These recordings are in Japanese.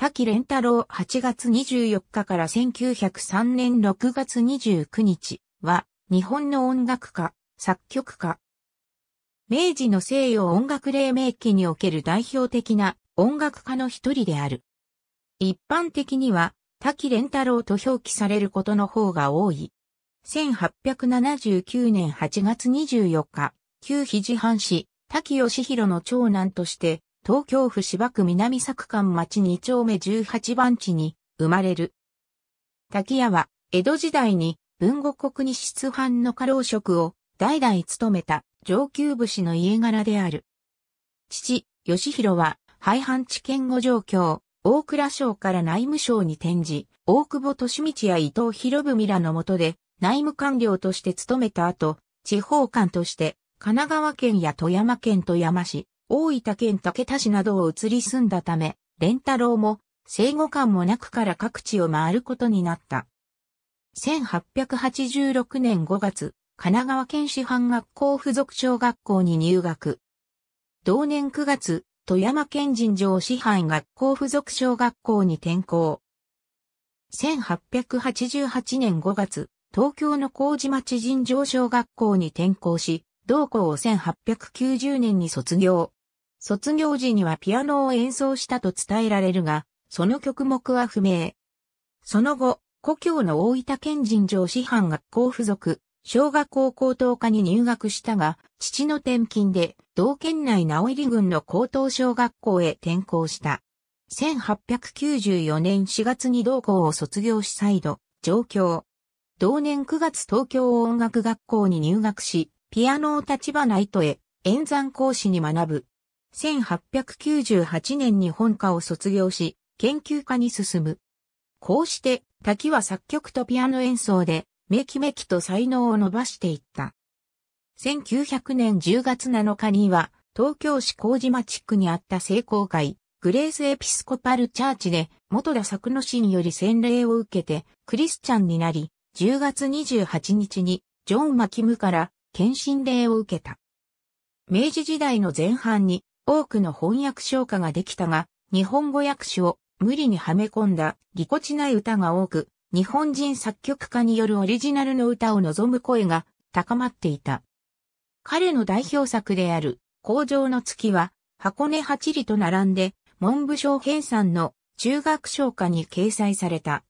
滝連太郎8月24日から1903年6月29日は日本の音楽家、作曲家。明治の西洋音楽黎明期における代表的な音楽家の一人である。一般的には滝連太郎と表記されることの方が多い。1879年8月24日、旧肘藩士、滝義弘の長男として東京府芝区南作間町2丁目18番地に生まれる。滝屋は、江戸時代に文後国に出藩の家老職を代々務めた上級武士の家柄である。父、義弘は、廃藩置県後状況、大倉省から内務省に転じ、大久保利道や伊藤博文らの下で内務官僚として務めた後、地方官として神奈川県や富山県富山市、大分県竹田市などを移り住んだため、連太郎も生後感もなくから各地を回ることになった。1886年5月、神奈川県師範学校附属小学校に入学。同年9月、富山県尋常師範学校附属小学校に転校。1888年5月、東京の麹町尋常小学校に転校し、同校を1890年に卒業。卒業時にはピアノを演奏したと伝えられるが、その曲目は不明。その後、故郷の大分県人上師範学校附属、小学校高等科に入学したが、父の転勤で、同県内直入郡の高等小学校へ転校した。1894年4月に同校を卒業し再度、上京。同年9月東京音楽学校に入学し、ピアノを立花糸へ、演算講師に学ぶ。1898年に本科を卒業し、研究家に進む。こうして、滝は作曲とピアノ演奏で、めきめきと才能を伸ばしていった。1900年10月7日には、東京市麹島地区にあった聖公会、グレースエピスコパルチャーチで、元田作の氏により洗礼を受けて、クリスチャンになり、10月28日に、ジョン・マキムから、献身礼を受けた。明治時代の前半に、多くの翻訳消化ができたが、日本語訳詞を無理にはめ込んだぎこちない歌が多く、日本人作曲家によるオリジナルの歌を望む声が高まっていた。彼の代表作である、工場の月は、箱根八里と並んで、文部省編さんの中学唱歌に掲載された。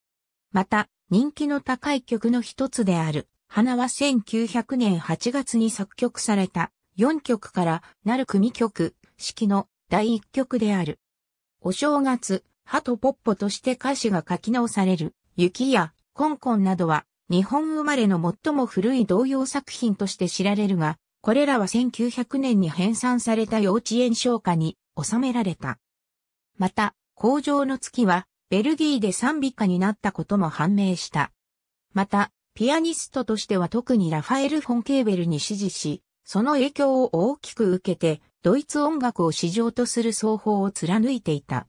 また、人気の高い曲の一つである、花は1900年8月に作曲された、4曲からなる組曲、式の第一曲である。お正月、ハとポッポとして歌詞が書き直される、雪やコンコンなどは日本生まれの最も古い童謡作品として知られるが、これらは1900年に編纂された幼稚園唱歌に収められた。また、工場の月はベルギーで賛美歌になったことも判明した。また、ピアニストとしては特にラファエル・フォンケーベルに支持し、その影響を大きく受けて、ドイツ音楽を市場とする奏法を貫いていた。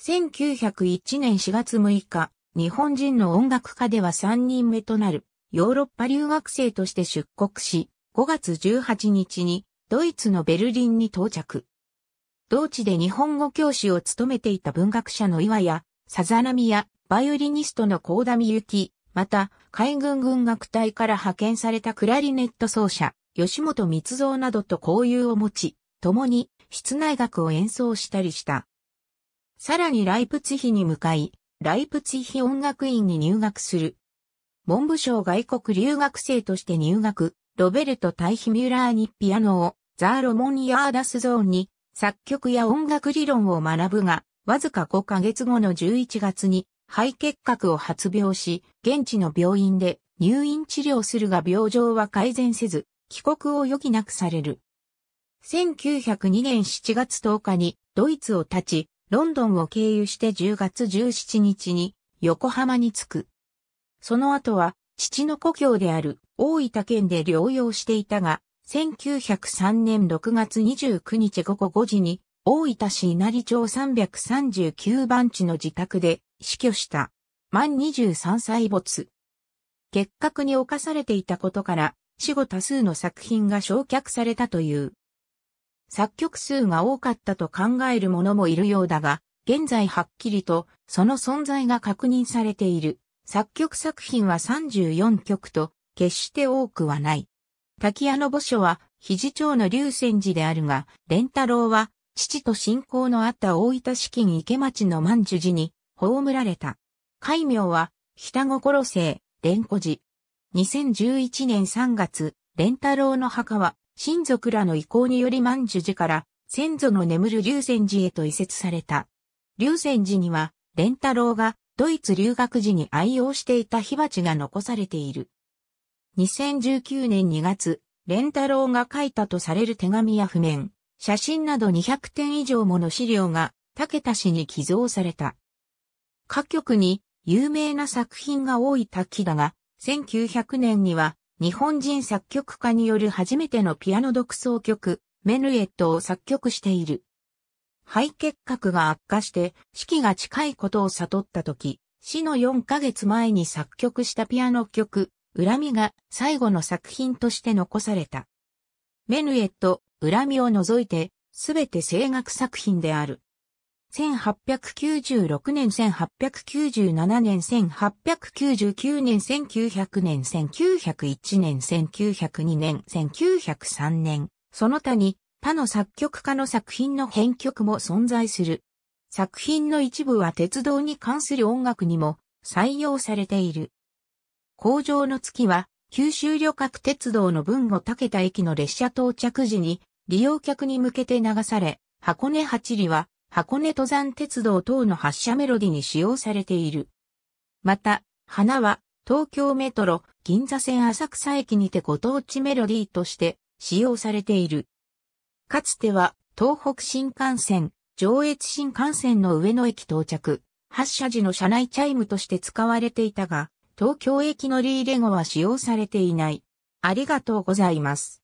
1901年4月6日、日本人の音楽家では3人目となるヨーロッパ留学生として出国し、5月18日にドイツのベルリンに到着。同地で日本語教師を務めていた文学者の岩屋、さざ波やバイオリニストの高田美幸、また海軍軍楽隊から派遣されたクラリネット奏者、吉本密造などと交友を持ち、共に室内楽を演奏したりした。さらにライプツヒに向かい、ライプツヒ音楽院に入学する。文部省外国留学生として入学、ロベルト・タイヒミュラーにピアノを、ザーロモン・ヤーダスゾーンに作曲や音楽理論を学ぶが、わずか5ヶ月後の11月に肺結核を発病し、現地の病院で入院治療するが病状は改善せず、帰国を余儀なくされる。1902年7月10日にドイツを立ち、ロンドンを経由して10月17日に横浜に着く。その後は父の故郷である大分県で療養していたが、1903年6月29日午後5時に大分市稲荷町339番地の自宅で死去した。満23歳没。結核に侵されていたことから死後多数の作品が焼却されたという。作曲数が多かったと考える者もいるようだが、現在はっきりとその存在が確認されている。作曲作品は34曲と決して多くはない。滝屋の墓所は肘町の龍泉寺であるが、蓮太郎は父と親交のあった大分市近池町の万寿寺に葬られた。戒名は、北心生、蓮子寺、2011年3月、蓮太郎の墓は、親族らの意向により満寿寺から先祖の眠る龍泉寺へと移設された。龍泉寺には、蓮太郎がドイツ留学時に愛用していた火鉢が残されている。2019年2月、蓮太郎が書いたとされる手紙や譜面、写真など200点以上もの資料が武田氏に寄贈された。各局に有名な作品が多い滝だが、1900年には日本人作曲家による初めてのピアノ独奏曲、メヌエットを作曲している。肺結核が悪化して死期が近いことを悟った時、死の4ヶ月前に作曲したピアノ曲、恨みが最後の作品として残された。メヌエット、恨みを除いて、すべて声楽作品である。1896年、1897年、1899年、1900年、1901年、1902年、1903年、その他に他の作曲家の作品の編曲も存在する。作品の一部は鉄道に関する音楽にも採用されている。工場の月は九州旅客鉄道の文たけた駅の列車到着時に利用客に向けて流され、箱根八里は箱根登山鉄道等の発車メロディに使用されている。また、花は東京メトロ銀座線浅草駅にてご当地メロディーとして使用されている。かつては東北新幹線、上越新幹線の上野駅到着、発車時の車内チャイムとして使われていたが、東京駅のリーレ語は使用されていない。ありがとうございます。